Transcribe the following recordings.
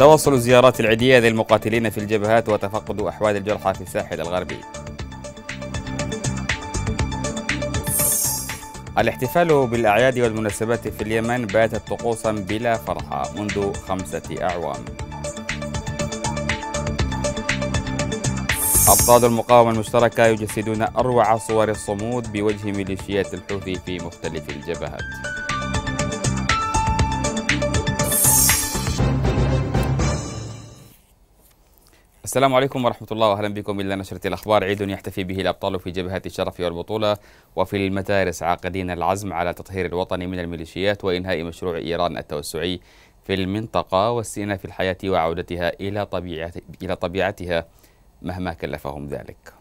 تواصل زيارات العيدية للمقاتلين في الجبهات وتفقد أحوال الجرحى في الساحل الغربي الاحتفال بالأعياد والمناسبات في اليمن باتت طقوسا بلا فرحة منذ خمسة أعوام أبطال المقاومة المشتركة يجسدون أروع صور الصمود بوجه ميليشيات الحوثي في مختلف الجبهات السلام عليكم ورحمة الله وأهلا بكم إلى نشرة الأخبار عيد يحتفي به الأبطال في جبهات الشرف والبطولة وفي المدارس عاقدين العزم على تطهير الوطن من الميليشيات وإنهاء مشروع إيران التوسعي في المنطقة والسئنة في الحياة وعودتها إلى, طبيعت إلى طبيعتها مهما كلفهم ذلك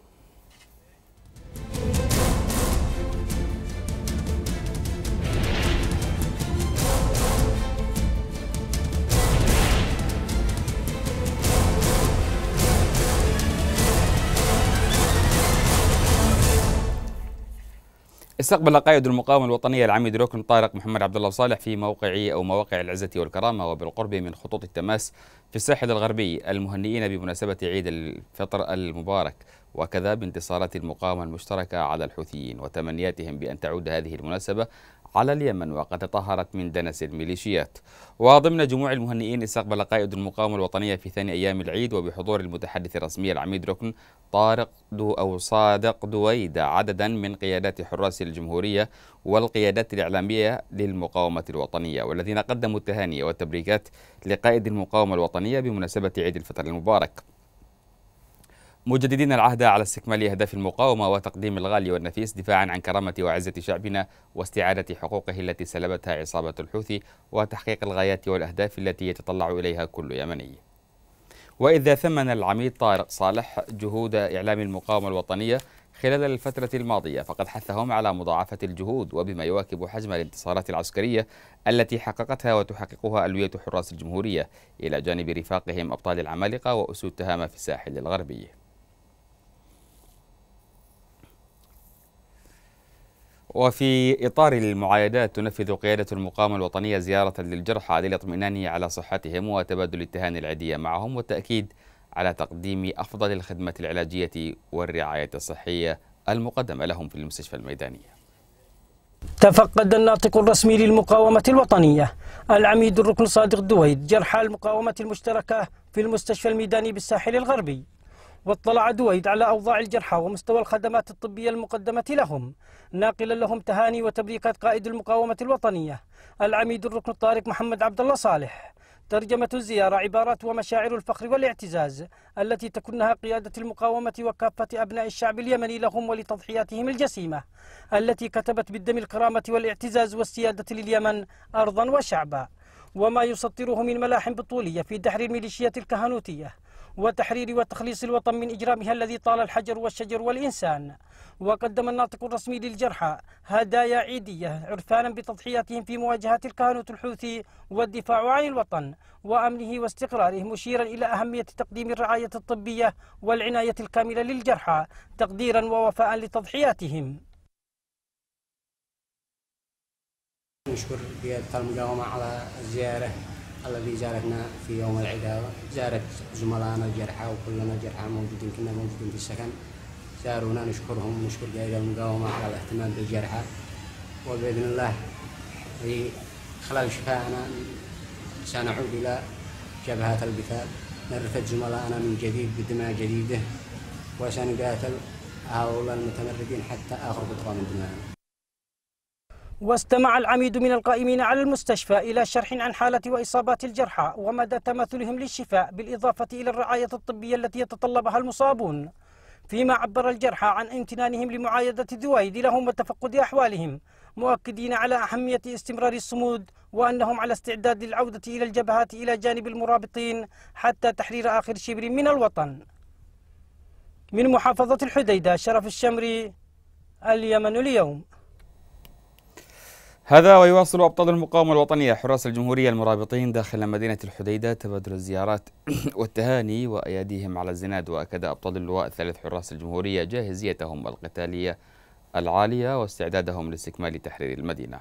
استقبل قائد المقاومة الوطنية العميد ركن طارق محمد عبد الله صالح في موقع أو مواقع العزة والكرامة وبالقرب من خطوط التماس في الساحل الغربي المهنئين بمناسبة عيد الفطر المبارك وكذا بانتصارات المقاومة المشتركة على الحوثيين وتمنياتهم بأن تعود هذه المناسبة على اليمن وقد تطهرت من دنس الميليشيات وضمن جموع المهنئين استقبل قائد المقاومة الوطنية في ثاني أيام العيد وبحضور المتحدث الرسمي العميد ركن طارق دو أو صادق دويدة عددا من قيادات حراس الجمهورية والقيادات الإعلامية للمقاومة الوطنية والذين قدموا التهاني والتبريكات لقائد المقاومة الوطنية بمناسبة عيد الفطر المبارك مجددين العهد على استكمال أهداف المقاومة وتقديم الغالي والنفيس دفاعا عن كرامة وعزة شعبنا واستعادة حقوقه التي سلبتها عصابة الحوثي وتحقيق الغايات والأهداف التي يتطلع إليها كل يمني وإذا ثمن العميد طارق صالح جهود إعلام المقاومة الوطنية خلال الفترة الماضية فقد حثهم على مضاعفة الجهود وبما يواكب حجم الانتصارات العسكرية التي حققتها وتحققها ألوية حراس الجمهورية إلى جانب رفاقهم أبطال العمالقة وأسود تهامة في الساحل الغربي وفي إطار المعايدات تنفذ قيادة المقاومة الوطنية زيارة للجرحى للاطمئنان على صحتهم وتبادل التهاني العيدية معهم والتأكيد على تقديم أفضل الخدمة العلاجية والرعاية الصحية المقدمة لهم في المستشفى الميدانية تفقد الناطق الرسمي للمقاومة الوطنية العميد الركن صادق الدويد جرحى المقاومة المشتركة في المستشفى الميداني بالساحل الغربي واطلع دويد على أوضاع الجرحى ومستوى الخدمات الطبية المقدمة لهم ناقلا لهم تهاني وتبريكات قائد المقاومة الوطنية العميد الركن الطارق محمد عبد الله صالح ترجمة الزيارة عبارات ومشاعر الفخر والاعتزاز التي تكنها قيادة المقاومة وكافة أبناء الشعب اليمني لهم ولتضحياتهم الجسيمة التي كتبت بالدم الكرامة والاعتزاز والسيادة لليمن أرضا وشعبا وما يسطره من ملاحم بطولية في دحر الميليشيات الكهنوتية وتحرير وتخليص الوطن من إجرامها الذي طال الحجر والشجر والإنسان وقدم الناطق الرسمي للجرحى هدايا عيدية عرفانا بتضحياتهم في مواجهة الكهنوت الحوثي والدفاع عن الوطن وأمنه واستقراره مشيرا إلى أهمية تقديم الرعاية الطبية والعناية الكاملة للجرحى تقديرا ووفاء لتضحياتهم نشكر قيادة المقاومة على الزيارة الذي زارتنا في يوم العداوة زارت زملائنا الجرحى وكلنا جرحى موجودين كنا موجودين في السكن زارونا نشكرهم نشكر جيش المقاومة على الاهتمام بالجرحى وبإذن الله في خلال شفائنا سنعود إلى جبهات القتال نرفد زملائنا من جديد بدماء جديده وسنقاتل هؤلاء المتمردين حتى آخر قطرة من دمائنا واستمع العميد من القائمين على المستشفى إلى شرح عن حالة وإصابات الجرحى ومدى تماثلهم للشفاء بالإضافة إلى الرعاية الطبية التي يتطلبها المصابون فيما عبر الجرحى عن امتنانهم لمعايدة الذويد لهم وتفقد أحوالهم مؤكدين على أهمية استمرار الصمود وأنهم على استعداد للعودة إلى الجبهات إلى جانب المرابطين حتى تحرير آخر شبر من الوطن من محافظة الحديدة شرف الشمري اليمن اليوم هذا ويواصل أبطال المقاومة الوطنية حراس الجمهورية المرابطين داخل مدينة الحديدة تبادل الزيارات والتهاني وأياديهم على الزناد وأكد أبطال اللواء الثالث حراس الجمهورية جاهزيتهم القتالية العالية واستعدادهم لاستكمال تحرير المدينة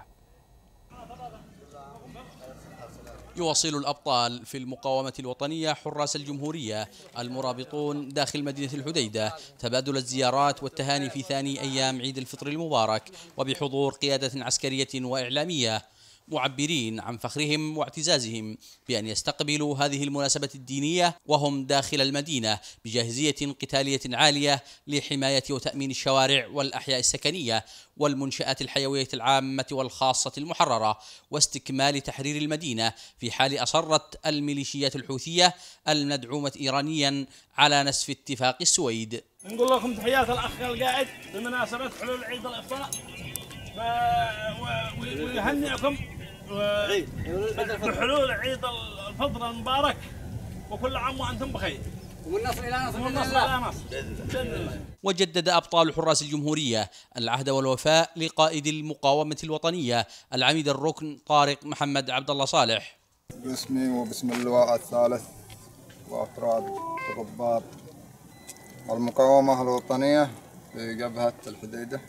يواصل الأبطال في المقاومة الوطنية حراس الجمهورية المرابطون داخل مدينة الحديدة تبادل الزيارات والتهاني في ثاني أيام عيد الفطر المبارك وبحضور قيادة عسكرية وإعلامية معبرين عن فخرهم واعتزازهم بأن يستقبلوا هذه المناسبة الدينية وهم داخل المدينة بجاهزية قتالية عالية لحماية وتأمين الشوارع والأحياء السكنية والمنشآت الحيوية العامة والخاصة المحررة واستكمال تحرير المدينة في حال أصرت الميليشيات الحوثية المدعومة إيرانيا على نسف اتفاق السويد نقول لكم تحيات الأخ القائد بمناسبة حلول عيد الإفطار ويهنئكم بحلول عيد الفطر المبارك وكل عام وانتم بخير الى نصر الى نصر وجدد ابطال حراس الجمهوريه العهد والوفاء لقائد المقاومه الوطنيه العميد الركن طارق محمد عبد الله صالح باسمي وباسم اللواء الثالث وافراد ضباط المقاومه الوطنيه في جبهه الحديده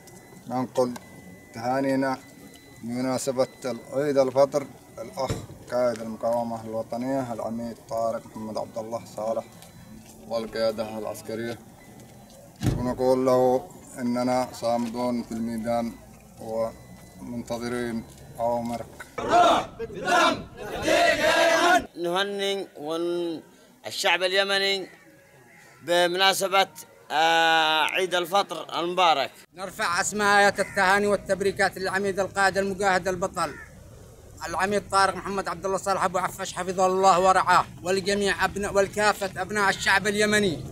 ننقل تهانينا بمناسبة عيد الفطر الأخ قائد المقاومة الوطنية العميد طارق محمد عبد الله صالح والقيادة العسكرية ونقول له إننا صامدون في الميدان ومنتظرين أوامرك نهنئ الشعب اليمني بمناسبة آه عيد الفطر المبارك نرفع اسماء آيات التهاني والتبريكات للعميد القائد المجاهد البطل العميد طارق محمد عبد الله صالح ابو عفش حفظه الله ورعاه ولجميع ابناء والكافه ابناء الشعب اليمني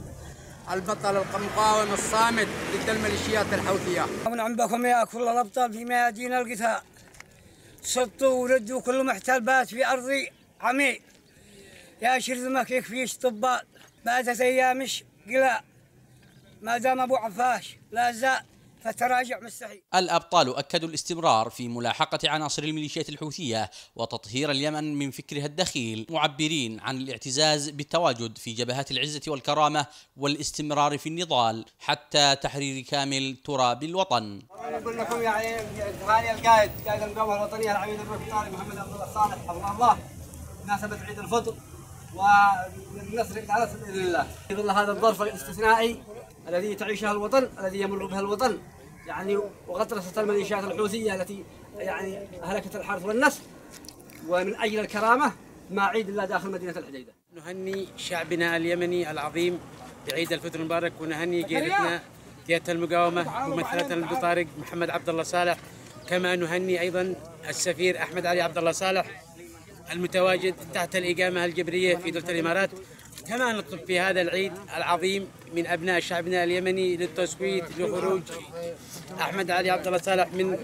البطل المقاوم الصامد ضد الميليشيات الحوثيه. من بكم يا كل الابطال في ميادين القتال. صدوا وردوا كل محتلبات في ارضي عمي. يا شرذمك يكفيش طبال باتت ايامش قلاء ما دام أبو عفاش لا زال فتراجع مستحيل الأبطال أكدوا الاستمرار في ملاحقة عناصر الميليشيات الحوثية وتطهير اليمن من فكرها الدخيل معبرين عن الاعتزاز بالتواجد في جبهات العزة والكرامة والاستمرار في النضال حتى تحرير كامل تراب الوطن أقول لكم يا عين القائد قائد المقاومة الوطنية العميد الروحي محمد عبد الله صالح حفظه الله بمناسبة عيد الفطر ونصر على بإذن الله في ظل هذا الظرف الاستثنائي الذي تعيشها الوطن الذي يمر بها الوطن يعني وغطرسة الميليشيات الحوثية التي يعني أهلكت الحرث والنسل ومن أجل الكرامة ما عيد إلا داخل مدينة الحديدة نهني شعبنا اليمني العظيم بعيد الفطر المبارك ونهني جيرتنا قيادة المقاومة ممثلتنا البطارق محمد عبد الله صالح كما نهني أيضا السفير أحمد علي عبد الله صالح المتواجد تحت الإقامة الجبرية في دولة الإمارات كما نطلب في هذا العيد العظيم من ابناء شعبنا اليمني للتصويت لخروج احمد علي عبد الله صالح من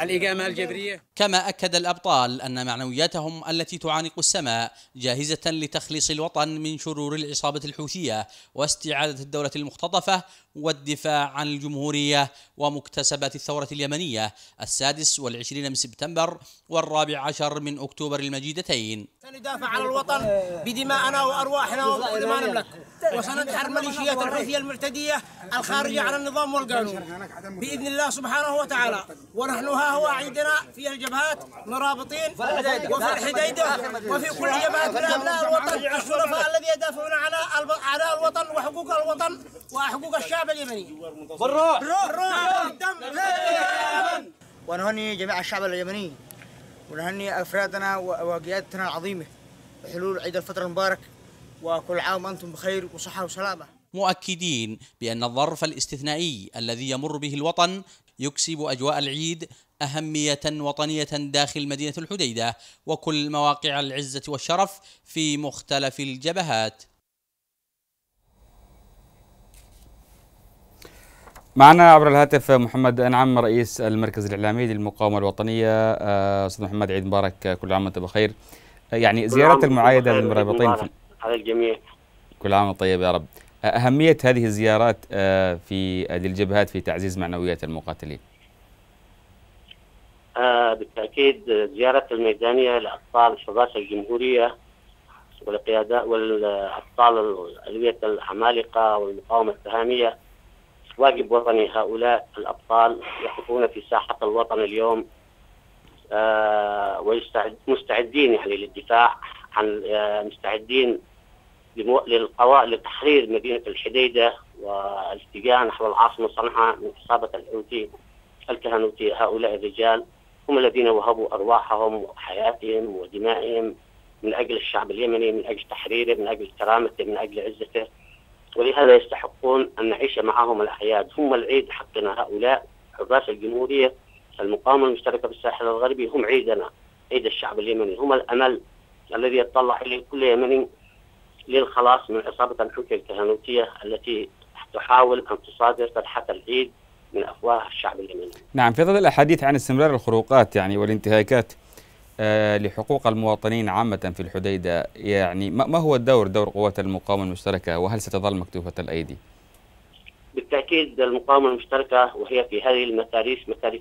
الإقامة الجبرية كما أكد الأبطال أن معنوياتهم التي تعانق السماء جاهزة لتخليص الوطن من شرور العصابة الحوثية واستعادة الدولة المختطفة والدفاع عن الجمهورية ومكتسبات الثورة اليمنية السادس والعشرين من سبتمبر والرابع عشر من أكتوبر المجيدتين سندافع عن الوطن بدماءنا وأرواحنا وما نملك وسندحر ميليشيات الحوثية المعتدية الخارجة عن النظام والقانون بإذن الله سبحانه وتعالى ونحن هو عندنا في الجبهات مرابطين وفي الحديدة وفي كل جبهات من أبناء الوطن الشرفاء الذي يدافعون على على الوطن وحقوق الوطن وحقوق الشعب اليمني بالروح بالروح ونهني جميع الشعب اليمني ونهني أفرادنا وقيادتنا العظيمة بحلول عيد الفطر المبارك وكل عام أنتم بخير وصحة وسلامة مؤكدين بأن الظرف الاستثنائي الذي يمر به الوطن يكسب أجواء العيد أهمية وطنية داخل مدينة الحديدة وكل مواقع العزة والشرف في مختلف الجبهات معنا عبر الهاتف محمد أنعم رئيس المركز الإعلامي للمقاومة الوطنية آه، أستاذ محمد عيد مبارك كل عام وأنت بخير آه، يعني زيارة المعايدة للمرابطين على الجميع كل عام طيب يا رب آه، أهمية هذه الزيارات في للجبهات في تعزيز معنويات المقاتلين آه، بالتاكيد زياره الميدانيه لاطفال شباب الجمهوريه والقيادة والأبطال ألوية العمالقة والمقاومة السهامية واجب وطني هؤلاء الأبطال يقفون في ساحة الوطن اليوم آه، ومستعدين يعني للدفاع عن آه، مستعدين للقضاء لتحرير مدينة الحديدة والاتجاه نحو العاصمة صنعاء من عصابه الحوثي الكهنوتي هؤلاء الرجال هم الذين وهبوا أرواحهم وحياتهم ودمائهم من أجل الشعب اليمني من أجل تحريره من أجل كرامته من أجل عزته ولهذا يستحقون أن نعيش معهم الأعياد هم العيد حقنا هؤلاء حراس الجمهورية المقاومة المشتركة في الساحل الغربي هم عيدنا عيد الشعب اليمني هم الأمل الذي يتطلع إليه كل يمني للخلاص من عصابة الحوثي الكهنوتية التي تحاول أن تصادر فتحه العيد من افواه الشعب اليمني. نعم في ظل الاحاديث عن استمرار الخروقات يعني والانتهاكات آه لحقوق المواطنين عامة في الحديدة يعني ما هو الدور دور قوات المقاومة المشتركة وهل ستظل مكتوفة الأيدي؟ بالتأكيد المقاومة المشتركة وهي في هذه المكاريس مكاريس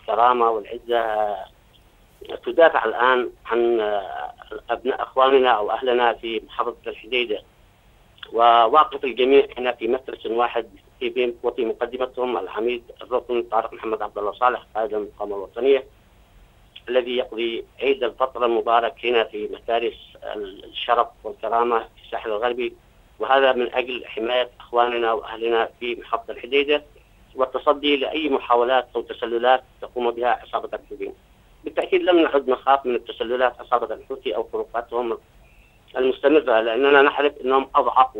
الكرامة والعزة آه، تدافع الآن عن آه، أبناء أخواننا أو أهلنا في محافظة الحديدة وواقف الجميع هنا في مفرس واحد بين وفي مقدمتهم الحميد الركن طارق محمد عبد الله صالح قائد المقاومه الوطنيه الذي يقضي عيد الفطر المبارك هنا في مكارس الشرف والكرامه في الساحل الغربي وهذا من اجل حمايه اخواننا واهلنا في محافظه الحديده والتصدي لاي محاولات او تسللات تقوم بها عصابه الحوثيين. بالتاكيد لم نعد نخاف من التسللات عصابه الحوثي او خروقاتهم المستمره لاننا نعرف انهم اضعف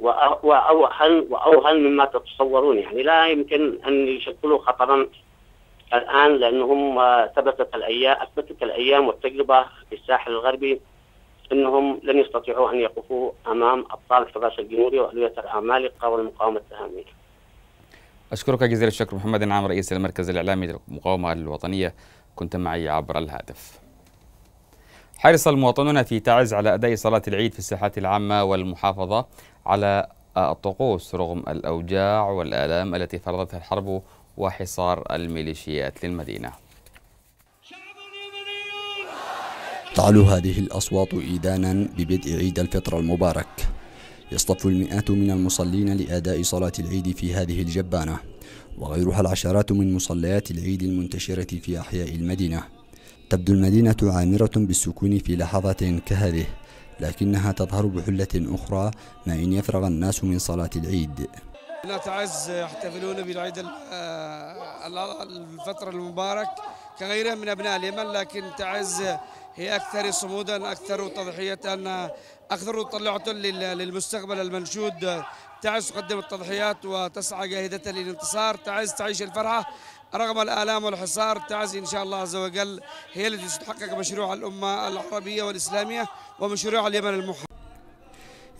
وأوهن وأوهن مما تتصورون يعني لا يمكن أن يشكلوا خطرا الآن لأنهم آه، ثبتت الأيام أثبتت الأيام والتجربة في الساحل الغربي أنهم لن يستطيعوا أن يقفوا أمام أبطال الحراس الجمهوري وألوية العمالقة والمقاومة التهامية أشكرك جزيل الشكر محمد نعم رئيس المركز الإعلامي للمقاومة الوطنية كنت معي عبر الهاتف حرص المواطنون في تعز على أداء صلاة العيد في الساحات العامة والمحافظة على الطقوس رغم الأوجاع والآلام التي فرضتها الحرب وحصار الميليشيات للمدينة تعلو هذه الأصوات إيدانا ببدء عيد الفطر المبارك يصطف المئات من المصلين لأداء صلاة العيد في هذه الجبانة وغيرها العشرات من مصليات العيد المنتشرة في أحياء المدينة تبدو المدينة عامرة بالسكون في لحظة كهذه لكنها تظهر بحلة أخرى ما إن يفرغ الناس من صلاة العيد لا تعز يحتفلون بالعيد آه، الفترة المبارك كغيرها من أبناء اليمن لكن تعز هي أكثر صمودا أكثر تضحية أكثر طلعة للمستقبل المنشود تعز تقدم التضحيات وتسعى جاهدة للانتصار تعز تعيش الفرحة رغم الآلام والحصار تعزي إن شاء الله عز وجل هي التي ستحقق مشروع الأمة العربية والإسلامية ومشروع اليمن المحرر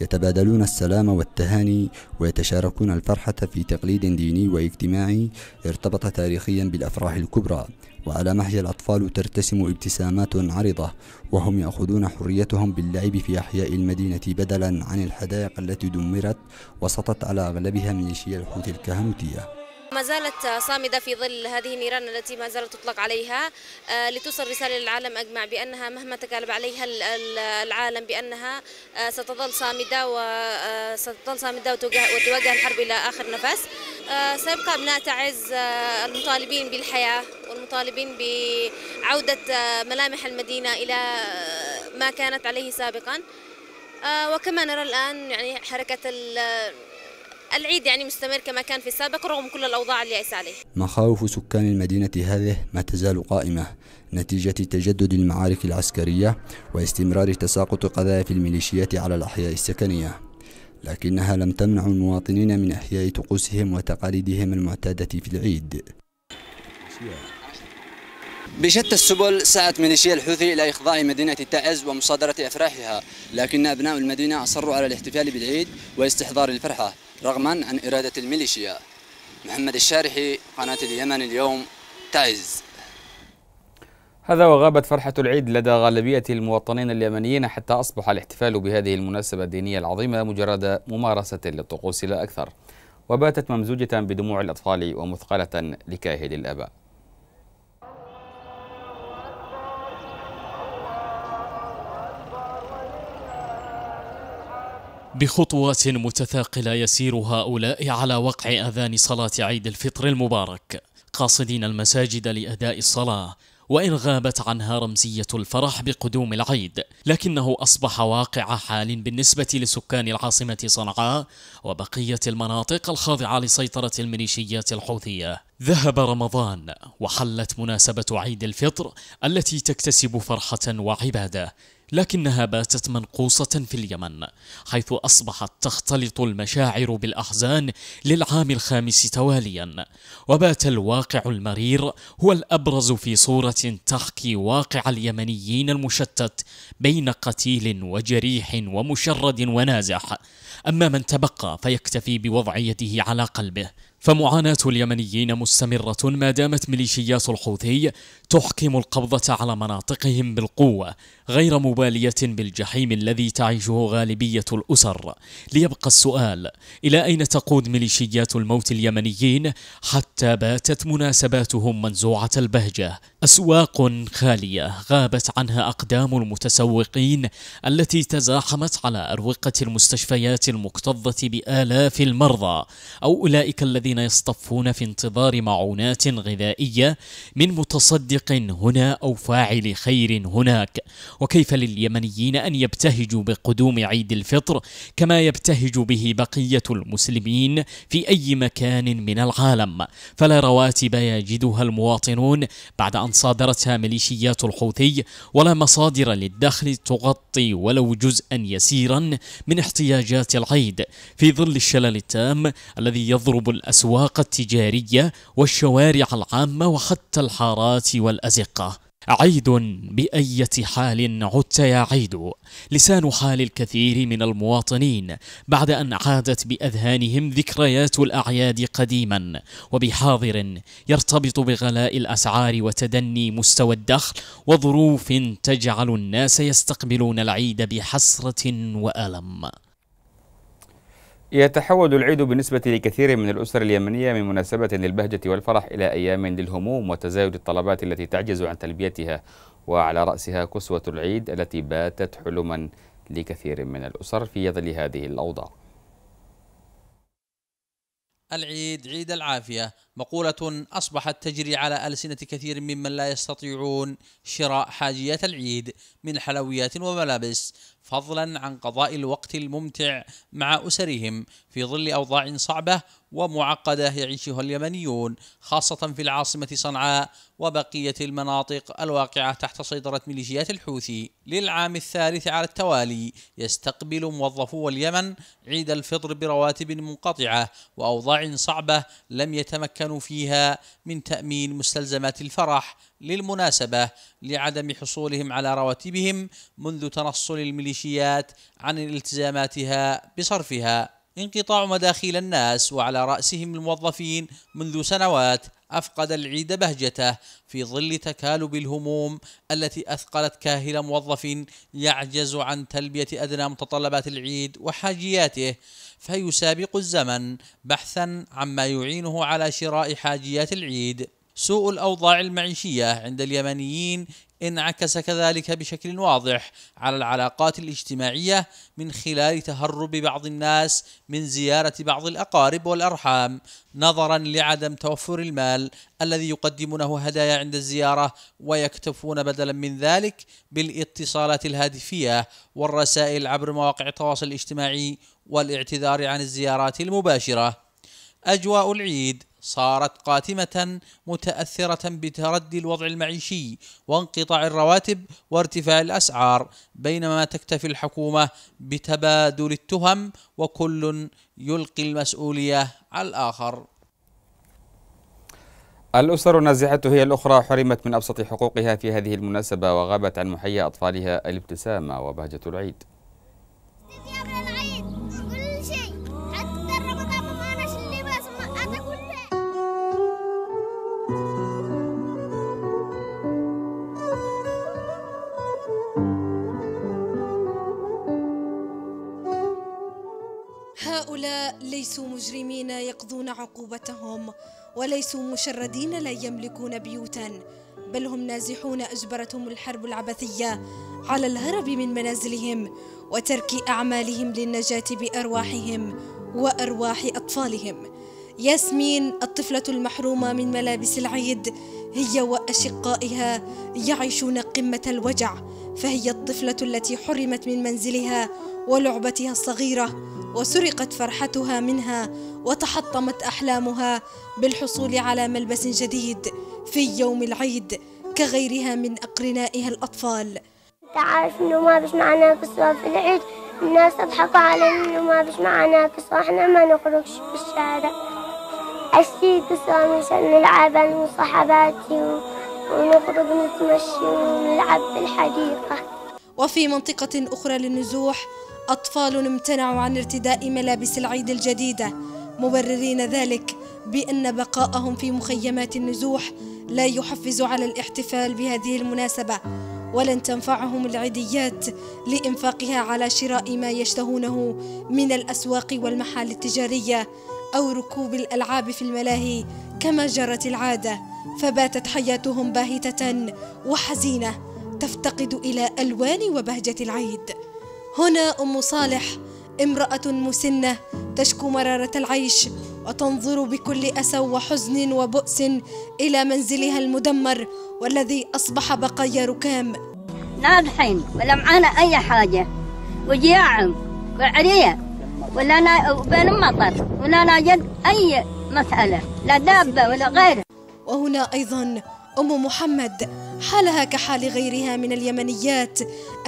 يتبادلون السلام والتهاني ويتشاركون الفرحة في تقليد ديني واجتماعي ارتبط تاريخيا بالأفراح الكبرى وعلى محج الأطفال ترتسم ابتسامات عريضة وهم يأخذون حريتهم باللعب في أحياء المدينة بدلا عن الحدائق التي دمرت وسطت على أغلبها من الحوت الكهنوتية ما زالت صامدة في ظل هذه النيران التي ما زالت تطلق عليها آه، لتوصل رسالة للعالم أجمع بأنها مهما تكالب عليها العالم بأنها آه، ستظل صامدة وستظل آه، صامدة وتواجه الحرب إلى آخر نفس سيبقى أبناء تعز المطالبين بالحياة والمطالبين بعودة ملامح المدينة إلى ما كانت عليه سابقا وكما نرى الآن يعني حركة العيد يعني مستمر كما كان في السابق رغم كل الأوضاع اللي يعيس عليه مخاوف سكان المدينة هذه ما تزال قائمة نتيجة تجدد المعارك العسكرية واستمرار تساقط قذائف الميليشيات على الأحياء السكنية لكنها لم تمنع المواطنين من إحياء طقوسهم وتقاليدهم المعتادة في العيد بشتى السبل سعت ميليشيا الحوثي إلى إخضاع مدينة تعز ومصادرة أفراحها لكن أبناء المدينة أصروا على الاحتفال بالعيد واستحضار الفرحة رغما عن إرادة الميليشيا محمد الشارحي قناة اليمن اليوم تعز هذا وغابت فرحة العيد لدى غالبية المواطنين اليمنيين حتى أصبح الاحتفال بهذه المناسبة الدينية العظيمة مجرد ممارسة للطقوس لا أكثر وباتت ممزوجة بدموع الأطفال ومثقلة لكاهل الآباء بخطوات متثاقلة يسير هؤلاء على وقع أذان صلاة عيد الفطر المبارك قاصدين المساجد لأداء الصلاة وإن غابت عنها رمزية الفرح بقدوم العيد لكنه أصبح واقع حال بالنسبة لسكان العاصمة صنعاء وبقية المناطق الخاضعة لسيطرة الميليشيات الحوثية ذهب رمضان وحلت مناسبة عيد الفطر التي تكتسب فرحة وعبادة لكنها باتت منقوصة في اليمن حيث أصبحت تختلط المشاعر بالأحزان للعام الخامس تواليا وبات الواقع المرير هو الأبرز في صورة تحكي واقع اليمنيين المشتت بين قتيل وجريح ومشرد ونازح أما من تبقى فيكتفي بوضعيته على قلبه فمعاناة اليمنيين مستمرة ما دامت ميليشيات الحوثي تحكم القبضة على مناطقهم بالقوة غير مبالية بالجحيم الذي تعيشه غالبية الأسر ليبقى السؤال إلى أين تقود ميليشيات الموت اليمنيين حتى باتت مناسباتهم منزوعة البهجة أسواق خالية غابت عنها أقدام المتسوقين التي تزاحمت على أروقة المستشفيات المكتظة بآلاف المرضى أو أولئك الذين يصطفون في انتظار معونات غذائية من متصدق صادق هنا أو فاعل خير هناك وكيف لليمنيين أن يبتهجوا بقدوم عيد الفطر كما يبتهج به بقية المسلمين في أي مكان من العالم فلا رواتب يجدها المواطنون بعد أن صادرتها ميليشيات الحوثي ولا مصادر للدخل تغطي ولو جزءا يسيرا من احتياجات العيد في ظل الشلل التام الذي يضرب الأسواق التجارية والشوارع العامة وحتى الحارات والأزقة عيد بأية حال عدت يا عيد لسان حال الكثير من المواطنين بعد أن عادت بأذهانهم ذكريات الأعياد قديما وبحاضر يرتبط بغلاء الأسعار وتدني مستوى الدخل وظروف تجعل الناس يستقبلون العيد بحسرة وألم يتحول العيد بالنسبة لكثير من الأسر اليمنية من مناسبة للبهجة والفرح إلى أيام للهموم وتزايد الطلبات التي تعجز عن تلبيتها وعلى رأسها كسوة العيد التي باتت حلما لكثير من الأسر في ظل هذه الأوضاع العيد عيد العافية مقولة أصبحت تجري على ألسنة كثير ممن لا يستطيعون شراء حاجيات العيد من حلويات وملابس فضلا عن قضاء الوقت الممتع مع أسرهم في ظل أوضاع صعبة ومعقدة يعيشها اليمنيون خاصة في العاصمة صنعاء وبقية المناطق الواقعة تحت سيطرة ميليشيات الحوثي للعام الثالث على التوالي يستقبل موظفو اليمن عيد الفطر برواتب منقطعة وأوضاع صعبة لم يتمكنوا فيها من تأمين مستلزمات الفرح للمناسبة لعدم حصولهم على رواتبهم منذ تنصل الميليشيات عن التزاماتها بصرفها انقطاع مداخيل الناس وعلى رأسهم الموظفين منذ سنوات أفقد العيد بهجته في ظل تكالب الهموم التي أثقلت كاهل موظف يعجز عن تلبية أدنى متطلبات العيد وحاجياته فيسابق الزمن بحثا عما يعينه على شراء حاجيات العيد سوء الأوضاع المعيشية عند اليمنيين انعكس كذلك بشكل واضح على العلاقات الاجتماعية من خلال تهرب بعض الناس من زيارة بعض الأقارب والأرحام نظرا لعدم توفر المال الذي يقدمونه هدايا عند الزيارة ويكتفون بدلا من ذلك بالاتصالات الهاتفية والرسائل عبر مواقع التواصل الاجتماعي والاعتذار عن الزيارات المباشرة أجواء العيد صارت قاتمة متأثرة بتردي الوضع المعيشي وانقطاع الرواتب وارتفاع الأسعار بينما تكتفي الحكومة بتبادل التهم وكل يلقي المسؤولية على الآخر الأسر النازحة هي الأخرى حرمت من أبسط حقوقها في هذه المناسبة وغابت عن محيا أطفالها الابتسامة وبهجة العيد ليسوا مجرمين يقضون عقوبتهم وليسوا مشردين لا يملكون بيوتا بل هم نازحون أجبرتهم الحرب العبثية على الهرب من منازلهم وترك أعمالهم للنجاة بأرواحهم وأرواح أطفالهم ياسمين الطفلة المحرومة من ملابس العيد هي وأشقائها يعيشون قمة الوجع فهي الطفلة التي حرمت من منزلها ولعبتها الصغيرة وسرقت فرحتها منها وتحطمت أحلامها بالحصول على ملبس جديد في يوم العيد كغيرها من أقرنائها الأطفال تعرف إنه ما بش معنا كسوة في العيد الناس تضحكوا علينا إنه ما بش معنا كسوة إحنا ما نخرجش في الشارع أشتري كسوة مشان نلعب أنا وصحباتي ونخرج نتمشي ونلعب في الحديقة وفي منطقة أخرى للنزوح أطفال امتنعوا عن ارتداء ملابس العيد الجديدة مبررين ذلك بأن بقاءهم في مخيمات النزوح لا يحفز على الاحتفال بهذه المناسبة ولن تنفعهم العيديات لإنفاقها على شراء ما يشتهونه من الأسواق والمحال التجارية أو ركوب الألعاب في الملاهي كما جرت العادة فباتت حياتهم باهتة وحزينة تفتقد إلى ألوان وبهجة العيد هنا أم صالح امرأة مسنة تشكو مرارة العيش وتنظر بكل أسى وحزن وبؤس إلى منزلها المدمر والذي أصبح بقايا ركام نادحين نعم ولا معانا أي حاجة وجياع وعريه ولا نا وبين المطر ولا نجد أي مسألة لا دابة ولا غيره وهنا أيضا أم محمد حالها كحال غيرها من اليمنيات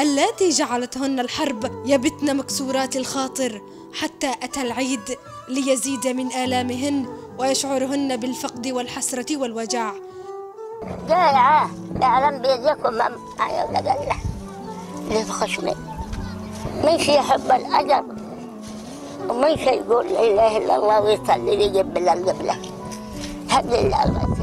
التي جعلتهن الحرب يبتن مكسورات الخاطر حتى أتى العيد ليزيد من آلامهن ويشعرهن بالفقد والحسرة والوجع جاء أعلم بيديكم من يولد الله لتخشني من في يحب الأجر وما يقول لا اله الا الله ويصلي لي قبل القبله هب لي الله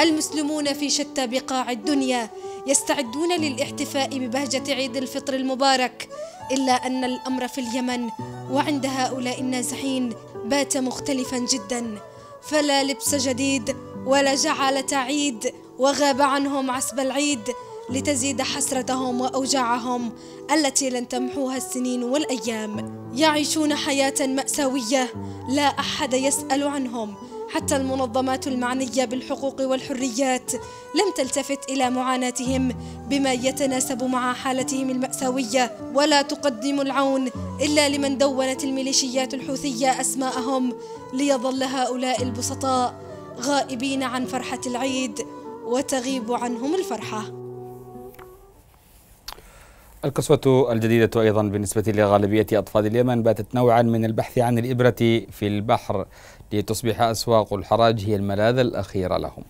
المسلمون في شتى بقاع الدنيا يستعدون للاحتفاء ببهجة عيد الفطر المبارك إلا أن الأمر في اليمن وعند هؤلاء النازحين بات مختلفا جدا فلا لبس جديد ولا جعلة عيد وغاب عنهم عسب العيد لتزيد حسرتهم وأوجاعهم التي لن تمحوها السنين والأيام يعيشون حياة مأساوية لا أحد يسأل عنهم حتى المنظمات المعنية بالحقوق والحريات لم تلتفت إلى معاناتهم بما يتناسب مع حالتهم المأساوية ولا تقدم العون إلا لمن دونت الميليشيات الحوثية أسماءهم ليظل هؤلاء البسطاء غائبين عن فرحة العيد وتغيب عنهم الفرحه القسوة الجديدة أيضا بالنسبة لغالبية أطفال اليمن باتت نوعا من البحث عن الإبرة في البحر لتصبح أسواق الحراج هي الملاذ الأخير لهم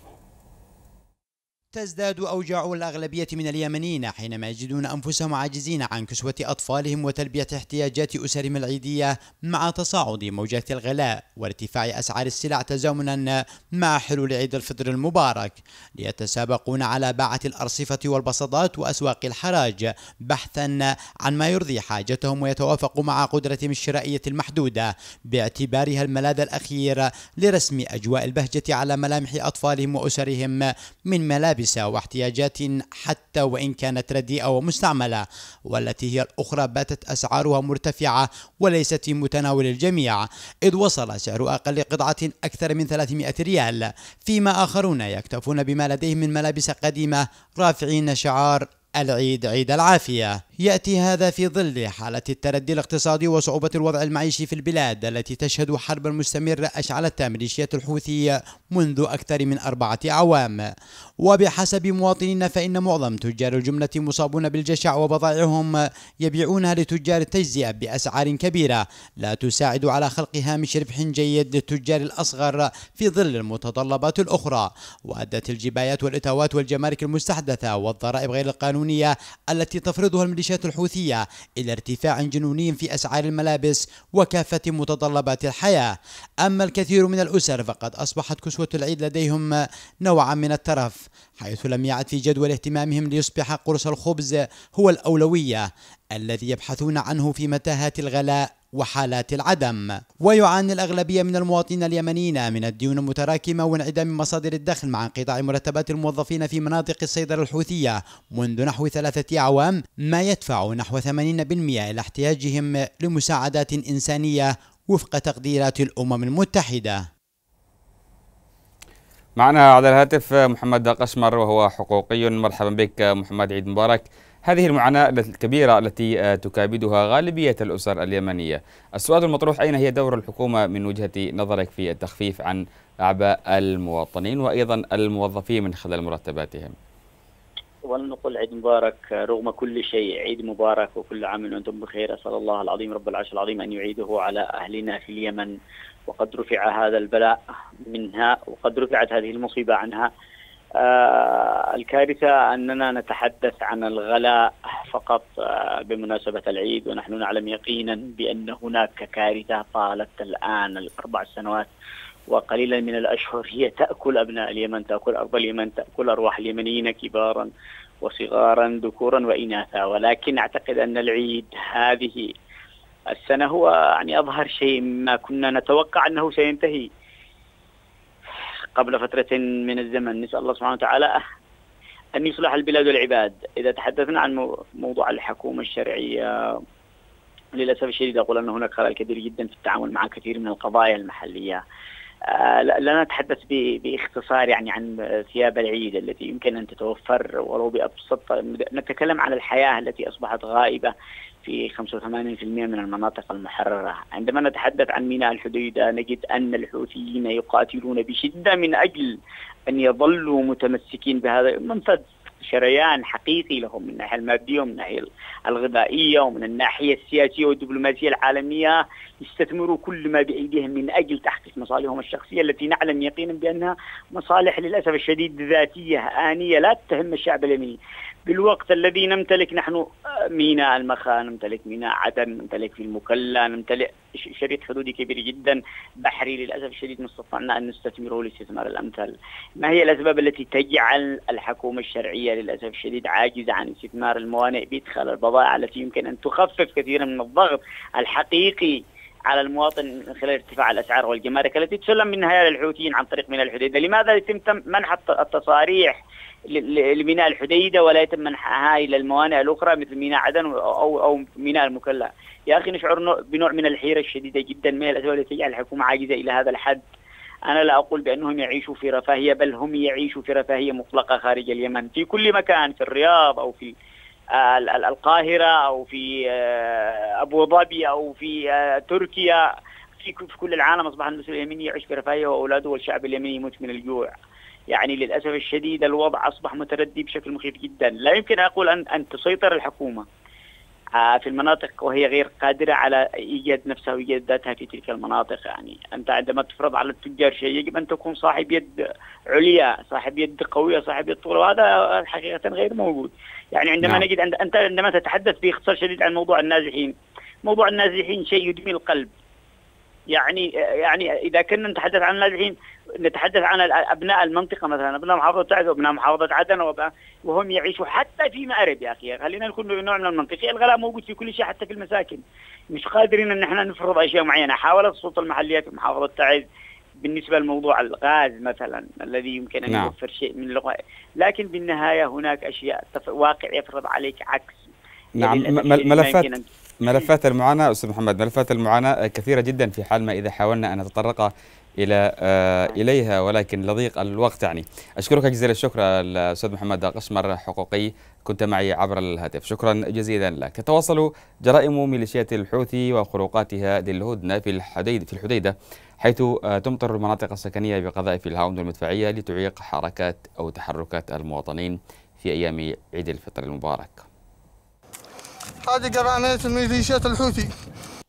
تزداد أوجاع الأغلبية من اليمنيين حينما يجدون أنفسهم عاجزين عن كسوة أطفالهم وتلبية احتياجات أسرهم العيدية مع تصاعد موجات الغلاء وارتفاع أسعار السلع تزامنا مع حلول عيد الفطر المبارك ليتسابقون على باعة الأرصفة والبصدات وأسواق الحراج بحثا عن ما يرضي حاجتهم ويتوافق مع قدرتهم الشرائية المحدودة باعتبارها الملاذ الأخير لرسم أجواء البهجة على ملامح أطفالهم وأسرهم من ملابس ملابس واحتياجات حتى وإن كانت رديئة ومستعملة والتي هي الأخرى باتت أسعارها مرتفعة وليست في متناول الجميع إذ وصل سعر أقل قطعة أكثر من 300 ريال فيما آخرون يكتفون بما لديهم من ملابس قديمة رافعين شعار العيد عيد العافية يأتي هذا في ظل حالة التردي الاقتصادي وصعوبة الوضع المعيشي في البلاد التي تشهد حربا مستمرة أشعلتها ميليشيات الحوثية منذ أكثر من أربعة أعوام وبحسب مواطنين فإن معظم تجار الجملة مصابون بالجشع وبضائعهم يبيعونها لتجار التجزئة بأسعار كبيرة لا تساعد على خلق هامش ربح جيد للتجار الأصغر في ظل المتطلبات الأخرى وأدت الجبايات والإتاوات والجمارك المستحدثة والضرائب غير القانونية التي تفرضها الميليشيات الميليشيات الحوثية إلى ارتفاع جنوني في أسعار الملابس وكافة متطلبات الحياة أما الكثير من الأسر فقد أصبحت كسوة العيد لديهم نوعا من الترف حيث لم يعد في جدول اهتمامهم ليصبح قرص الخبز هو الأولوية الذي يبحثون عنه في متاهات الغلاء وحالات العدم ويعاني الأغلبية من المواطنين اليمنيين من الديون المتراكمة وانعدام مصادر الدخل مع انقطاع مرتبات الموظفين في مناطق السيطرة الحوثية منذ نحو ثلاثة أعوام ما يدفع نحو 80% إلى احتياجهم لمساعدات إنسانية وفق تقديرات الأمم المتحدة معنا على الهاتف محمد قشمر وهو حقوقي مرحبا بك محمد عيد مبارك هذه المعاناة الكبيرة التي آه، تكابدها غالبية الأسر اليمنية السؤال المطروح أين هي دور الحكومة من وجهة نظرك في التخفيف عن أعباء المواطنين وأيضا الموظفين من خلال مرتباتهم اولا نقول عيد مبارك آه، رغم كل شيء عيد مبارك وكل عام وانتم بخير اسال الله العظيم رب العرش العظيم ان يعيده على اهلنا في اليمن وقد رفع هذا البلاء منها وقد رفعت هذه المصيبه عنها آه الكارثة أننا نتحدث عن الغلاء فقط آه بمناسبة العيد ونحن نعلم يقينا بأن هناك كارثة طالت الآن الأربع سنوات وقليلا من الأشهر هي تأكل أبناء اليمن تأكل أرض اليمن تأكل أرواح اليمنيين كبارا وصغارا ذكورا وإناثا ولكن أعتقد أن العيد هذه السنة هو يعني أظهر شيء ما كنا نتوقع أنه سينتهي قبل فترة من الزمن نسأل الله سبحانه وتعالى أن يصلح البلاد والعباد إذا تحدثنا عن موضوع الحكومة الشرعية للأسف الشديد أقول أن هناك خلل كبير جدا في التعامل مع كثير من القضايا المحلية آه، لا نتحدث باختصار يعني عن ثياب العيد التي يمكن ان تتوفر ولو بابسط نتكلم عن الحياه التي اصبحت غائبه في 85% من المناطق المحررة عندما نتحدث عن ميناء الحديدة نجد أن الحوثيين يقاتلون بشدة من أجل أن يظلوا متمسكين بهذا المنفذ شريان حقيقي لهم من الناحيه الماديه ومن الناحيه الغذائيه ومن الناحيه السياسيه والدبلوماسيه العالميه يستثمروا كل ما بايديهم من اجل تحقيق مصالحهم الشخصيه التي نعلم يقينا بانها مصالح للاسف الشديد ذاتيه انيه لا تهم الشعب اليمني. بالوقت الذي نمتلك نحن آه، ميناء المخا نمتلك ميناء عدن نمتلك في المكلا نمتلك شريط حدودي كبير جدا بحري للأسف الشديد ما استطعنا أن نستثمره الاستثمار الأمثل ما هي الأسباب التي تجعل الحكومة الشرعية للأسف الشديد عاجزة عن استثمار الموانئ بإدخال البضائع التي يمكن أن تخفف كثيرا من الضغط الحقيقي على المواطن من خلال ارتفاع الاسعار والجمارك التي تسلم منها للحوثيين عن طريق من الحديده، لماذا يتم منح التصاريح لميناء الحديده ولا يتم منحها الى الموانئ الاخرى مثل ميناء عدن او او ميناء المكلا. يا اخي نشعر بنوع من الحيره الشديده جدا من الاسباب التي تجعل الحكومه عاجزه الى هذا الحد. انا لا اقول بانهم يعيشوا في رفاهيه بل هم يعيشوا في رفاهيه مطلقه خارج اليمن في كل مكان في الرياض او في آه، القاهره او في آه، ابو ظبي او في آه، تركيا في كل العالم اصبح المسلم اليمني يعيش في رفاهيه واولاده والشعب اليمني يموت من الجوع. يعني للاسف الشديد الوضع اصبح متردي بشكل مخيف جدا، لا يمكن اقول ان ان تسيطر الحكومه آه، في المناطق وهي غير قادره على ايجاد نفسها وايجاد ذاتها في تلك المناطق يعني انت عندما تفرض على التجار شيء يجب ان تكون صاحب يد عليا، صاحب يد قويه، صاحب يد طويله وهذا حقيقه غير موجود. يعني عندما نعم. نجد انت عندما تتحدث باختصار شديد عن موضوع النازحين، موضوع النازحين شيء يدمي القلب. يعني يعني اذا كنا نتحدث عن النازحين نتحدث عن ابناء المنطقه مثلا ابناء محافظه تعز وابناء محافظه عدن وهم يعيشوا حتى في مأرب يا اخي خلينا نكون نوع من المنطقيه الغلاء موجود في كل شيء حتى في المساكن مش قادرين ان احنا نفرض اشياء معينه حاولت السلطه المحليه في محافظه تعز بالنسبه لموضوع الغاز مثلا الذي يمكن ان نعم. يوفر شيء من اللغة لكن بالنهايه هناك اشياء واقع يفرض عليك عكس نعم يعني ملفات ملفات المعاناه استاذ محمد ملفات المعاناه كثيره جدا في حال ما اذا حاولنا ان نتطرق الى آه، اليها ولكن لضيق الوقت يعني اشكرك جزيل الشكر الاستاذ محمد قشمر حقوقي كنت معي عبر الهاتف شكرا جزيلا لك تتواصل جرائم ميليشيات الحوثي وخروقاتها للهدنه في الحديد في الحديده حيث آه، تمطر المناطق السكنيه بقذائف الهاون المدفعيه لتعيق حركات او تحركات المواطنين في ايام عيد الفطر المبارك هذه جرائم ميليشيات الحوثي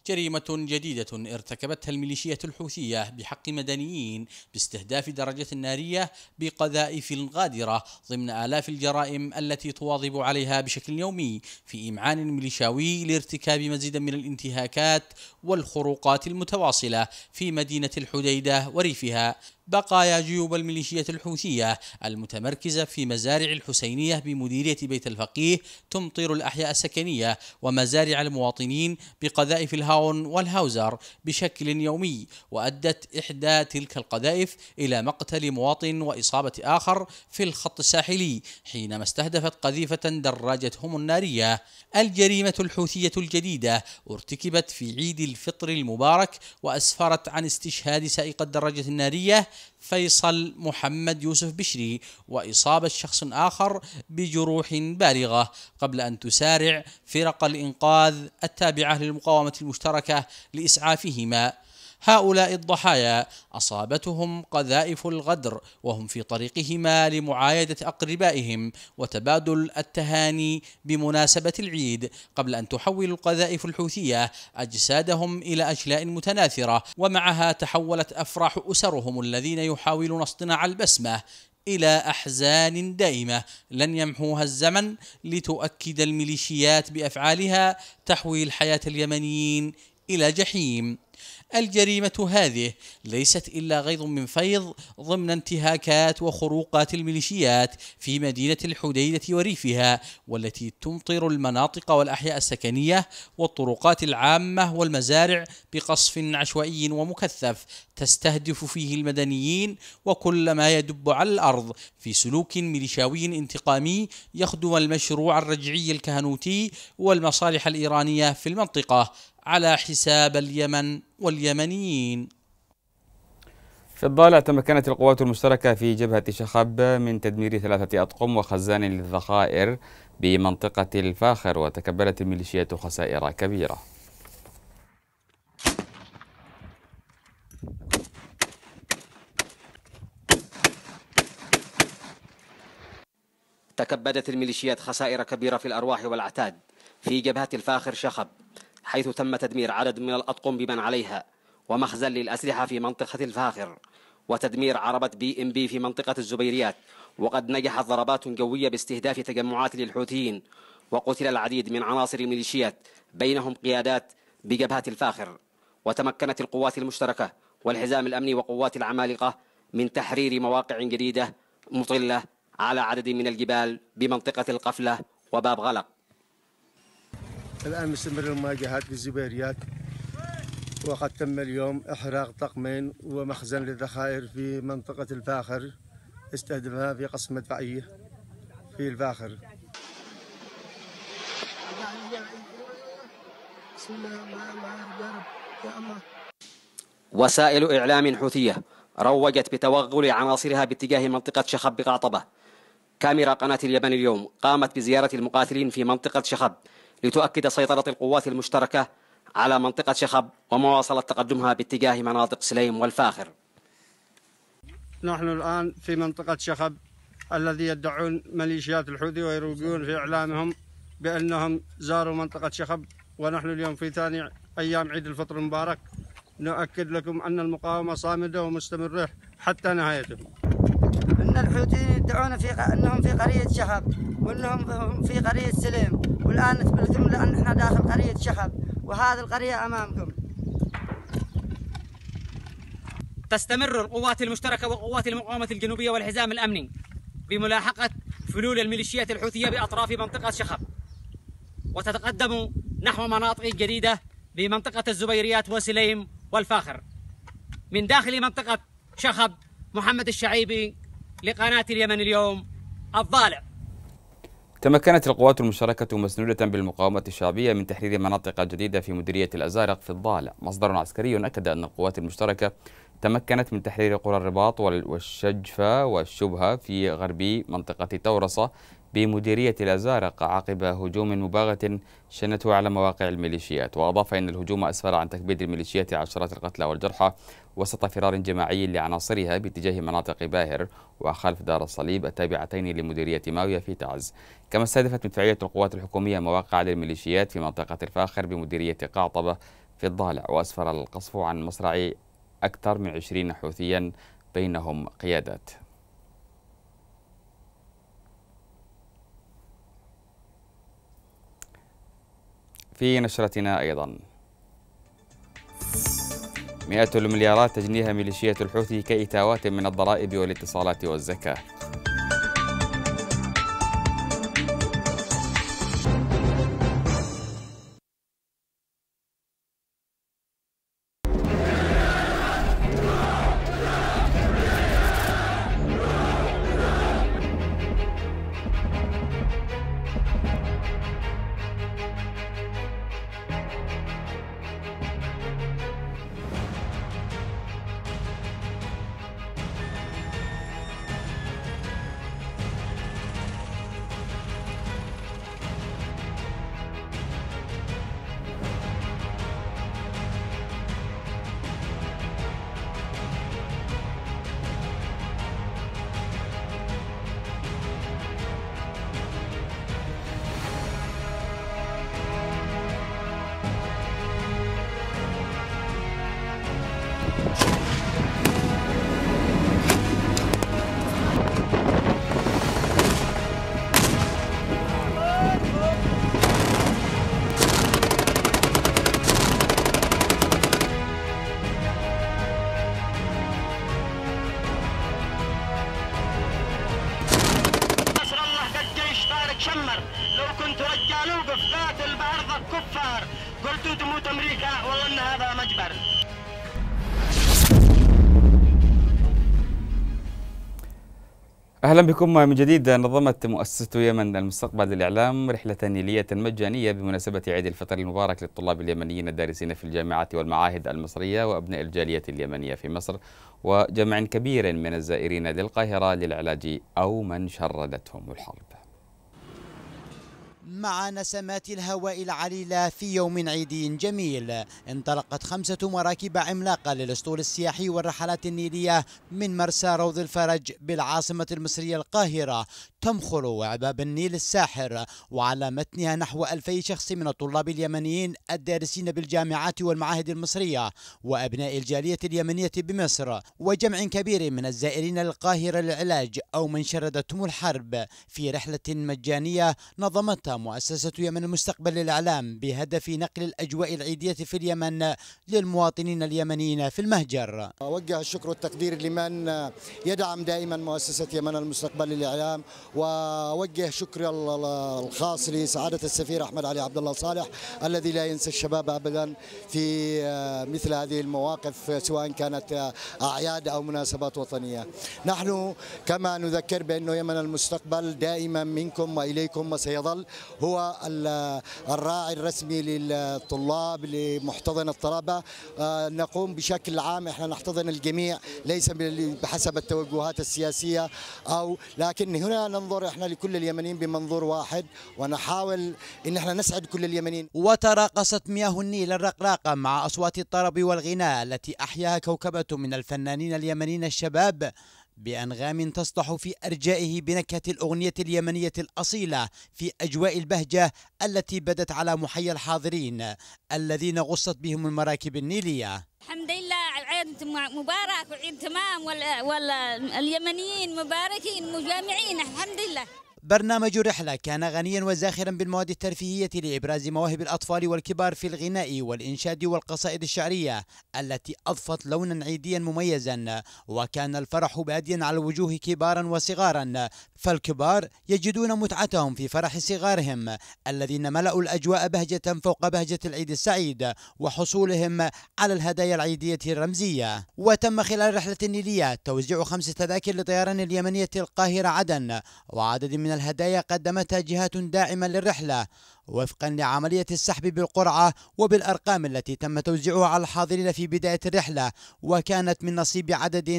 جريمة جديدة ارتكبتها الميليشية الحوثية بحق مدنيين باستهداف درجة نارية بقذائف غادرة ضمن آلاف الجرائم التي تواظب عليها بشكل يومي في إمعان الميليشاوي لارتكاب مزيدا من الانتهاكات والخروقات المتواصلة في مدينة الحديدة وريفها بقايا جيوب الميليشيات الحوثية المتمركزة في مزارع الحسينية بمديرية بيت الفقيه تمطر الأحياء السكنية ومزارع المواطنين بقذائف الهاون والهاوزر بشكل يومي وأدت إحدى تلك القذائف إلى مقتل مواطن وإصابة آخر في الخط الساحلي حينما استهدفت قذيفة دراجتهم النارية الجريمة الحوثية الجديدة ارتكبت في عيد الفطر المبارك وأسفرت عن استشهاد سائق الدراجة النارية فيصل محمد يوسف بشري وإصابة شخص آخر بجروح بالغة قبل أن تسارع فرق الإنقاذ التابعة للمقاومة المشتركة لإسعافهما هؤلاء الضحايا أصابتهم قذائف الغدر وهم في طريقهما لمعايدة أقربائهم وتبادل التهاني بمناسبة العيد قبل أن تحول القذائف الحوثية أجسادهم إلى أجلاء متناثرة ومعها تحولت أفراح أسرهم الذين يحاولون اصطناع البسمة الى احزان دائمه لن يمحوها الزمن لتؤكد الميليشيات بافعالها تحويل حياه اليمنيين الى جحيم الجريمة هذه ليست إلا غيظ من فيض ضمن انتهاكات وخروقات الميليشيات في مدينة الحديدة وريفها والتي تمطر المناطق والأحياء السكنية والطرقات العامة والمزارع بقصف عشوائي ومكثف تستهدف فيه المدنيين وكل ما يدب على الأرض في سلوك ميليشاوي انتقامي يخدم المشروع الرجعي الكهنوتي والمصالح الإيرانية في المنطقة على حساب اليمن واليمنيين في الضالع تمكنت القوات المشتركة في جبهة شخب من تدمير ثلاثة أطقم وخزان للذخائر بمنطقة الفاخر وتكبلت الميليشيات خسائر كبيرة تكبدت الميليشيات خسائر كبيرة في الأرواح والعتاد في جبهة الفاخر شخب حيث تم تدمير عدد من الأطقم بمن عليها ومخزن للأسلحة في منطقة الفاخر وتدمير عربة بي ام بي في منطقة الزبيريات وقد نجحت ضربات جوية باستهداف تجمعات للحوثيين وقتل العديد من عناصر الميليشيات بينهم قيادات بجبهة الفاخر وتمكنت القوات المشتركة والحزام الأمني وقوات العمالقة من تحرير مواقع جديدة مطلة على عدد من الجبال بمنطقة القفلة وباب غلق الآن مستمر المواجهات بالزبيريات وقد تم اليوم إحراق طقمين ومخزن للذخائر في منطقة الفاخر استهدفها في قسم مدفعية في الفاخر وسائل إعلام حوثية روجت بتوغل عناصرها باتجاه منطقة شخب بقعطبة كاميرا قناة اليمن اليوم قامت بزيارة المقاتلين في منطقة شخب لتؤكد سيطرة القوات المشتركة على منطقة شخب ومواصلة تقدمها باتجاه مناطق سليم والفاخر نحن الآن في منطقة شخب الذي يدعون ميليشيات الحوثي ويروجون في إعلامهم بأنهم زاروا منطقة شخب ونحن اليوم في ثاني أيام عيد الفطر المبارك نؤكد لكم أن المقاومة صامدة ومستمرة حتى نهايته أن الحوثيين يدعون في أنهم في قرية شخب وأنهم في قرية سليم والآن نثبتكم لأن احنا داخل قرية شخب وهذه القرية أمامكم تستمر القوات المشتركة وقوات المقاومة الجنوبية والحزام الأمني بملاحقة فلول الميليشيات الحوثية بأطراف منطقة شخب وتتقدم نحو مناطق جديدة بمنطقة الزبيريات وسليم والفاخر من داخل منطقة شخب محمد الشعيبي لقناة اليمن اليوم الضالع تمكنت القوات المشاركة مسنودة بالمقاومة الشعبية من تحرير مناطق جديدة في مديرية الأزارق في الضالع مصدر عسكري أكد أن القوات المشتركة تمكنت من تحرير قرى الرباط والشجفة والشبهة في غربي منطقة تورصة بمديرية الأزارق عقب هجوم مباغت شنته على مواقع الميليشيات وأضاف أن الهجوم أسفر عن تكبيد الميليشيات عشرات القتلى والجرحى وسط فرار جماعي لعناصرها باتجاه مناطق باهر وخلف دار الصليب التابعتين لمديرية ماوية في تعز كما استهدفت مدفعية القوات الحكومية مواقع للميليشيات في منطقة الفاخر بمديرية قعطبة في الضالع وأسفر القصف عن مصرع أكثر من 20 حوثيا بينهم قيادات في نشرتنا أيضا مئات المليارات تجنيها ميليشيات الحوثي كإتاوات من الضرائب والاتصالات والزكاة اهلا بكم من جديد نظمت مؤسسه يمن المستقبل للاعلام رحله نيليه مجانيه بمناسبه عيد الفطر المبارك للطلاب اليمنيين الدارسين في الجامعات والمعاهد المصريه وابناء الجاليه اليمنيه في مصر وجمع كبير من الزائرين للقاهره للعلاج او من شردتهم الحرب مع نسمات الهواء العليلة في يوم عيدي جميل انطلقت خمسة مراكب عملاقة للأسطول السياحي والرحلات النيلية من مرسى روض الفرج بالعاصمة المصرية القاهرة تمخر عباب النيل الساحر وعلى متنها نحو ألفي شخص من الطلاب اليمنيين الدارسين بالجامعات والمعاهد المصرية وأبناء الجالية اليمنية بمصر وجمع كبير من الزائرين للقاهرة للعلاج أو من شردتهم الحرب في رحلة مجانية نظمتها مؤسسة يمن المستقبل للإعلام بهدف نقل الأجواء العيدية في اليمن للمواطنين اليمنيين في المهجر أوجه الشكر والتقدير لمن يدعم دائما مؤسسة يمن المستقبل للإعلام وأوجه شكر الخاص لسعادة السفير أحمد علي عبد الله صالح الذي لا ينسى الشباب أبدا في آه، مثل هذه المواقف سواء كانت آه، أعياد أو مناسبات وطنية نحن كما نذكر بأنه يمن المستقبل دائما منكم وإليكم وسيظل هو الراعي الرسمي للطلاب لمحتضن الطلبة آه، نقوم بشكل عام احنا نحتضن الجميع ليس بحسب التوجهات السياسية أو لكن هنا ننظر احنا لكل اليمنيين بمنظور واحد ونحاول ان احنا نسعد كل اليمنيين وتراقصت مياه النيل الرقراقة مع أصوات الطرب والغناء التي أحياها كوكبة من الفنانين اليمنيين الشباب بأنغام تصدح في أرجائه بنكهة الأغنية اليمنية الأصيلة في أجواء البهجة التي بدت على محيى الحاضرين الذين غصت بهم المراكب النيلية الحمد لله العيد مبارك وعيد تمام واليمنيين مباركين مجامعين الحمد لله برنامج رحلة كان غنيا وزاخرا بالمواد الترفيهية لإبراز مواهب الأطفال والكبار في الغناء والإنشاد والقصائد الشعرية التي أضفت لونا عيديا مميزا وكان الفرح باديا على الوجوه كبارا وصغارا فالكبار يجدون متعتهم في فرح صغارهم الذين ملأوا الأجواء بهجة فوق بهجة العيد السعيد وحصولهم على الهدايا العيدية الرمزية وتم خلال رحلة النيلية توزيع خمس تذاكر لطيران اليمنية القاهرة عدن وعدد من الهدايا قدمتها جهات داعمة للرحلة وفقا لعملية السحب بالقرعة وبالأرقام التي تم توزيعها على الحاضرين في بداية الرحلة وكانت من نصيب عدد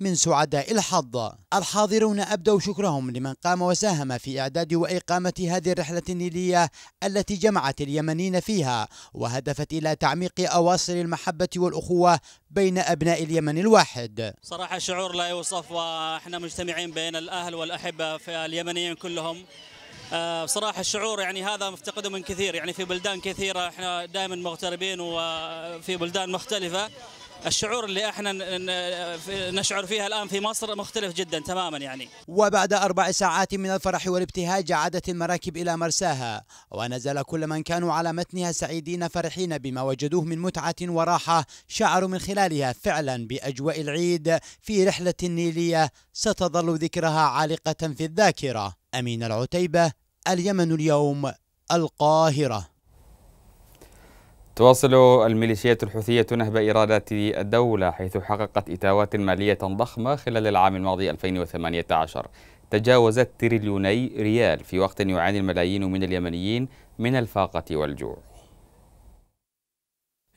من سعداء الحظ الحاضرون أبدوا شكرهم لمن قام وساهم في إعداد وإقامة هذه الرحلة النيلية التي جمعت اليمنيين فيها وهدفت إلى تعميق أواصر المحبة والأخوة بين أبناء اليمن الواحد صراحة شعور لا يوصف وإحنا مجتمعين بين الأهل والأحبة في اليمنيين كلهم آه، بصراحه الشعور يعني هذا مفتقده من كثير يعني في بلدان كثيره احنا دائما مغتربين وفي بلدان مختلفه الشعور اللي احنا نشعر فيها الان في مصر مختلف جدا تماما يعني. وبعد اربع ساعات من الفرح والابتهاج عادت المراكب الى مرساها ونزل كل من كانوا على متنها سعيدين فرحين بما وجدوه من متعه وراحه شعروا من خلالها فعلا باجواء العيد في رحله نيليه ستظل ذكرها عالقه في الذاكره. امين العتيبه اليمن اليوم القاهره. تواصل الميليشيات الحوثية نهب إيرادات الدولة حيث حققت إتاوات مالية ضخمة خلال العام الماضي 2018 تجاوزت تريليوني ريال في وقت يعاني الملايين من اليمنيين من الفاقة والجوع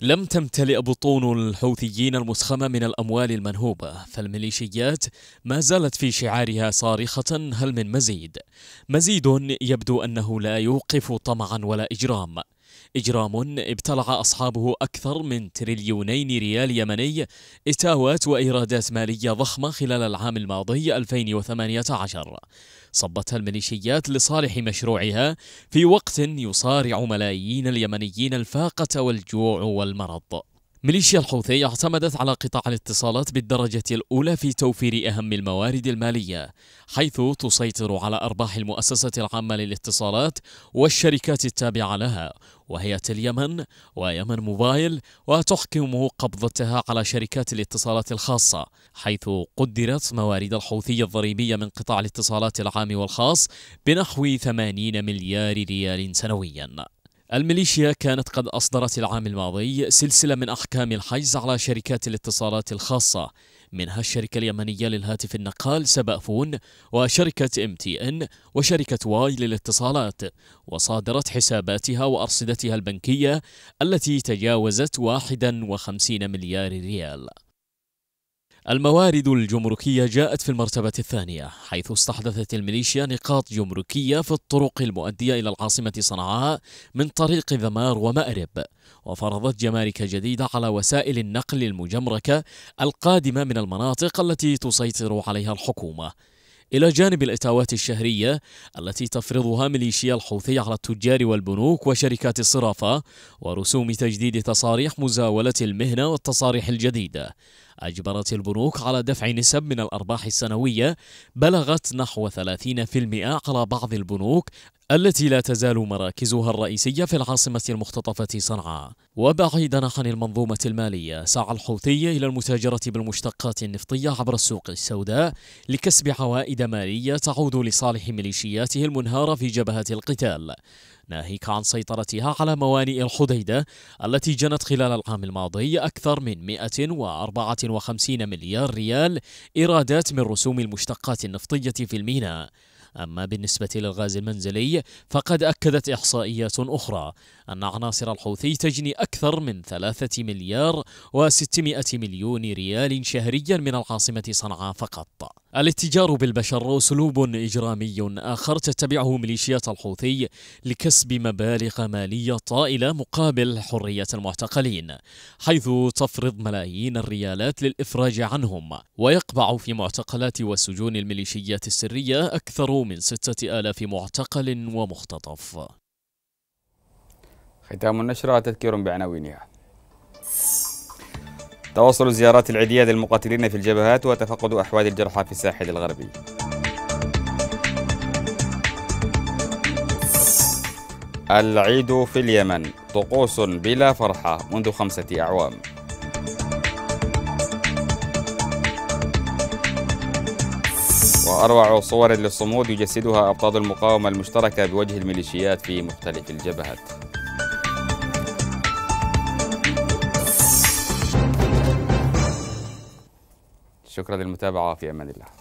لم تمتلئ بطون الحوثيين المسخمة من الأموال المنهوبة فالميليشيات ما زالت في شعارها صارخة هل من مزيد مزيد يبدو أنه لا يوقف طمعا ولا إجرام إجرام ابتلع أصحابه أكثر من تريليونين ريال يمني إتاوات وإيرادات مالية ضخمة خلال العام الماضي 2018 صبتها الميليشيات لصالح مشروعها في وقت يصارع ملايين اليمنيين الفاقة والجوع والمرض ميليشيا الحوثي اعتمدت على قطاع الاتصالات بالدرجة الأولى في توفير أهم الموارد المالية، حيث تسيطر على أرباح المؤسسة العامة للاتصالات والشركات التابعة لها، وهي اليمن ويمن موبايل وتحكم قبضتها على شركات الاتصالات الخاصة حيث قدرت موارد الحوثية الضريبية من قطاع الاتصالات العام والخاص بنحو 80 مليار ريال سنويا الميليشيا كانت قد أصدرت العام الماضي سلسلة من أحكام الحجز على شركات الاتصالات الخاصة منها الشركة اليمنية للهاتف النقال سبأفون وشركة ام تي ان وشركة واي للاتصالات وصادرت حساباتها وأرصدتها البنكية التي تجاوزت 51 مليار ريال الموارد الجمركية جاءت في المرتبة الثانية حيث استحدثت الميليشيا نقاط جمركية في الطرق المؤدية إلى العاصمة صنعاء من طريق ذمار ومأرب وفرضت جمارك جديدة على وسائل النقل المجمركة القادمة من المناطق التي تسيطر عليها الحكومة إلى جانب الإتاوات الشهرية التي تفرضها ميليشيا الحوثي على التجار والبنوك وشركات الصرافة ورسوم تجديد تصاريح مزاولة المهنة والتصاريح الجديدة أجبرت البنوك على دفع نسب من الأرباح السنوية بلغت نحو 30% على بعض البنوك التي لا تزال مراكزها الرئيسية في العاصمة المختطفة صنعاء وبعيدا عن المنظومة المالية سعى الحوثي إلى المتاجرة بالمشتقات النفطية عبر السوق السوداء لكسب عوائد مالية تعود لصالح ميليشياته المنهارة في جبهة القتال ناهيك عن سيطرتها على موانئ الحديدة التي جنت خلال العام الماضي أكثر من 154 مليار ريال إيرادات من رسوم المشتقات النفطية في الميناء أما بالنسبة للغاز المنزلي فقد أكدت إحصائيات أخرى أن عناصر الحوثي تجني أكثر من ثلاثة مليار وستمائة مليون ريال شهريا من العاصمة صنعاء فقط الاتجار بالبشر أسلوب إجرامي آخر تتبعه ميليشيات الحوثي لكسب مبالغ مالية طائلة مقابل حرية المعتقلين حيث تفرض ملايين الريالات للإفراج عنهم ويقبع في معتقلات وسجون الميليشيات السرية أكثر من ستة آلاف معتقل ومختطف ختام النشرة تذكير بعناوينها تواصل الزيارات العيدية للمقاتلين في الجبهات وتفقد أحوال الجرحى في الساحل الغربي العيد في اليمن طقوس بلا فرحة منذ خمسة أعوام وأروع صور للصمود يجسدها أبطال المقاومة المشتركة بوجه الميليشيات في مختلف الجبهات شكرا للمتابعة في أمان الله